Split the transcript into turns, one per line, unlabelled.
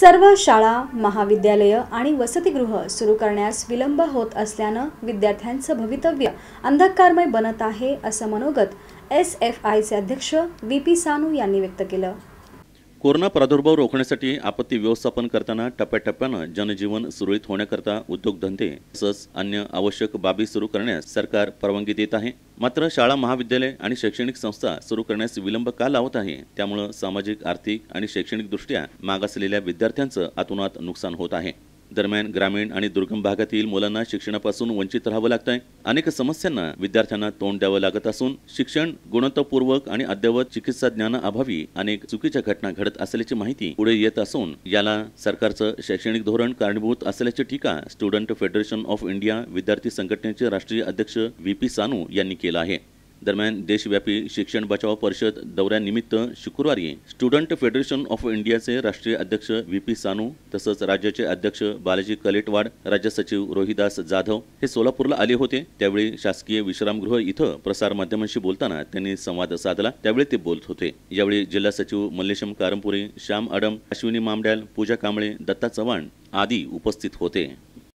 सर्व शाळा महाविद्यालयं आणि वसतिगृह सुरू करण्यास विलंब होत असल्यानं विद्यार्थ्यांचं भवितव्य अंधकारमय बनत आहे असं मनोगत एस एफ आयचे अध्यक्ष व्ही पी सानू यांनी व्यक्त केलं
कोरोना प्रादुर्भाव रोखण्यासाठी आपत्ती व्यवस्थापन करताना टप्प्याटप्प्यानं जनजीवन सुरळीत होण्याकरता उद्योगधंदे तसंच अन्य आवश्यक बाबी सुरू करण्यास सरकार परवानगी देत आहे मात्र शाळा महाविद्यालय आणि शैक्षणिक संस्था सुरू करण्यास विलंब का लावत आहे त्यामुळं सामाजिक आर्थिक आणि शैक्षणिकदृष्ट्या मागासलेल्या विद्यार्थ्यांचं आतुनात नुकसान होत आहे दरम्यान ग्रामीण आणि दुर्गम भागातील मुलांना शिक्षणापासून वंचित राहावं लागत आहे अनेक समस्यांना विद्यार्थ्यांना तोंड द्यावं लागत असून शिक्षण गुणवत्तापूर्वक आणि अद्ययावत चिकित्सा अभावी अनेक चुकीच्या घटना घडत असल्याची माहिती पुढे येत असून याला सरकारचं शैक्षणिक धोरण कारणीभूत असल्याची टीका स्टुडंट फेडरेशन ऑफ इंडिया विद्यार्थी संघटनेचे राष्ट्रीय अध्यक्ष व्ही पी सानू यांनी केलं आहे दरम्यान देशव्यापी शिक्षण बचाव परिषद दौऱ्यानिमित्त शुक्रवारी स्टुडंट फेडरेशन ऑफ इंडियाचे राष्ट्रीय अध्यक्ष व्ही पी सानू तसंच राज्याचे अध्यक्ष बालाजी कलेटवाड राज्य सचिव रोहिदास जाधव हे सोलापूरला आले होते त्यावेळी शासकीय विश्रामगृह इथं प्रसारमाध्यमांशी बोलताना त्यांनी संवाद साधला त्यावेळी ते बोलत होते यावेळी जिल्हा सचिव मल्लेशम कारमपुरी श्याम अडम अश्विनी मामड्याल पूजा कांबळे दत्ता चव्हाण आदी उपस्थित होते